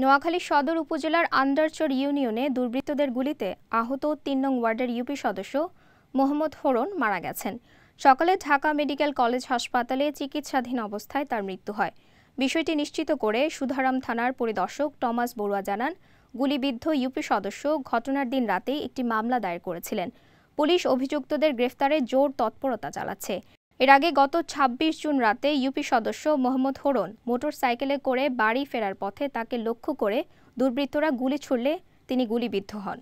নোয়াখালী সদর উপজেলার আন্ডারচর ইউনিয়নে দুর্বৃত্তদের গুলিতে আহত তিন নং ওয়ার্ডের ইউপি সদস্য মোহাম্মদ হোরন মারা গেছেন সকালে ঢাকা মেডিকেল কলেজ হাসপাতালে চিকিৎসাধীন অবস্থায় তার মৃত্যু হয় বিষয়টি নিশ্চিত করে সুধারাম থানার পরিদর্শক টমাস বড়ুয়া জানান গুলিবিদ্ধ ইউপি সদস্য ঘটনার দিন রাতেই একটি মামলা দায়ের করেছিলেন পুলিশ অভিযুক্তদের গ্রেফতারে জোর তৎপরতা চালাচ্ছে এর আগে গত ২৬ জুন রাতে ইউপি সদস্য মোহাম্মদ হোরন মোটরসাইকেলে করে বাড়ি ফেরার পথে তাকে লক্ষ্য করে দুর্বৃত্তরা গুলি ছুড়লে তিনি গুলিবিদ্ধ হন